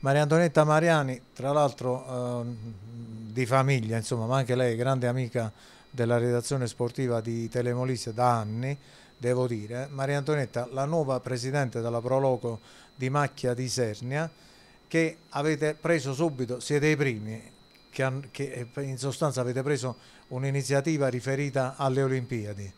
Maria Antonietta Mariani, tra l'altro eh, di famiglia, insomma, ma anche lei grande amica della redazione sportiva di Telemolise da anni, devo dire. Maria Antonietta, la nuova presidente della Proloco di Macchia di Sernia, che avete preso subito, siete i primi, che, che eh, in sostanza avete preso un'iniziativa riferita alle Olimpiadi.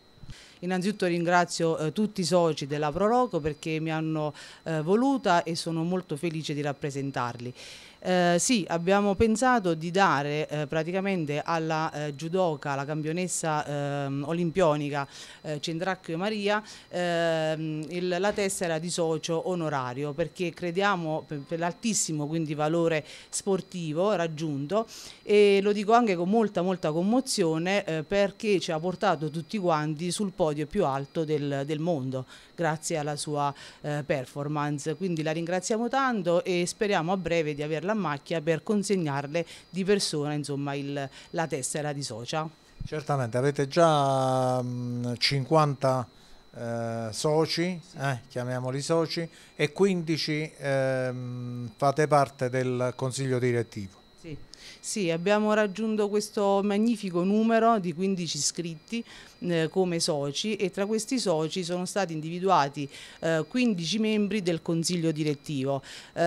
Innanzitutto ringrazio eh, tutti i soci della Proloco perché mi hanno eh, voluta e sono molto felice di rappresentarli. Eh, sì, abbiamo pensato di dare eh, praticamente alla eh, judoka, la campionessa ehm, olimpionica eh, Centracchio Maria, ehm, il, la tessera di socio onorario perché crediamo per, per l'altissimo valore sportivo raggiunto e lo dico anche con molta molta commozione eh, perché ci ha portato tutti quanti sul posto podio più alto del, del mondo grazie alla sua eh, performance. Quindi la ringraziamo tanto e speriamo a breve di averla a macchia per consegnarle di persona insomma, il, la tessera di socia. Certamente, avete già mh, mm, 50 eh, soci, eh, chiamiamoli soci, e 15 ehm, fate parte del consiglio direttivo. Sì. Sì, abbiamo raggiunto questo magnifico numero di 15 iscritti eh, come soci e tra questi soci sono stati individuati eh, 15 membri del consiglio direttivo. Eh,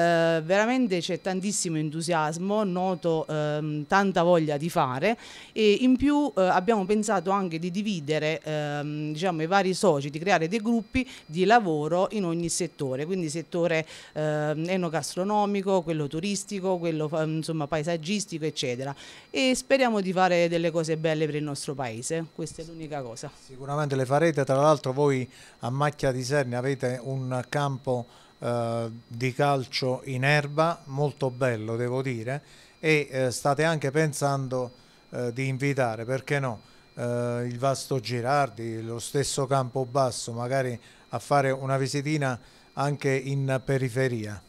veramente c'è tantissimo entusiasmo, noto ehm, tanta voglia di fare e in più eh, abbiamo pensato anche di dividere ehm, diciamo, i vari soci, di creare dei gruppi di lavoro in ogni settore, quindi settore ehm, enogastronomico, quello turistico, quello insomma, paesaggistico calcistico, eccetera. E speriamo di fare delle cose belle per il nostro paese, questa è l'unica cosa. Sicuramente le farete, tra l'altro voi a Macchia di Serne avete un campo eh, di calcio in erba molto bello, devo dire, e eh, state anche pensando eh, di invitare, perché no? Eh, il vasto Girardi, lo stesso campo basso, magari a fare una visitina anche in periferia.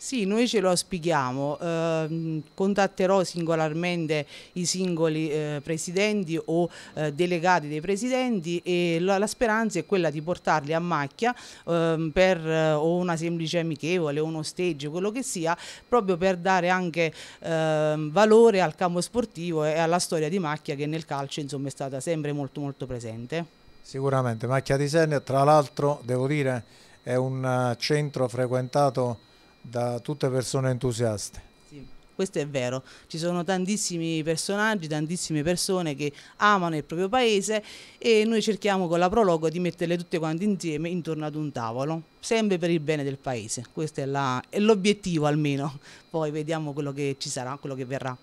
Sì, noi ce lo spieghiamo, eh, contatterò singolarmente i singoli eh, presidenti o eh, delegati dei presidenti e la, la, speranza è quella di portarli a macchia ehm, per eh, o una semplice amichevole, uno stage, quello che sia, proprio per dare anche ehm, valore al campo sportivo e alla storia di macchia che nel calcio insomma, è stata sempre molto molto presente. Sicuramente, Macchia di Senna, tra l'altro devo dire è un eh, centro frequentato da tutte persone entusiaste. questo è vero, ci sono tantissimi personaggi, tantissime persone che amano il proprio paese e noi cerchiamo con la Prologo di metterle tutte quante insieme intorno ad un tavolo, sempre per il bene del paese, questo è l'obiettivo almeno, poi vediamo quello che ci sarà, quello che verrà.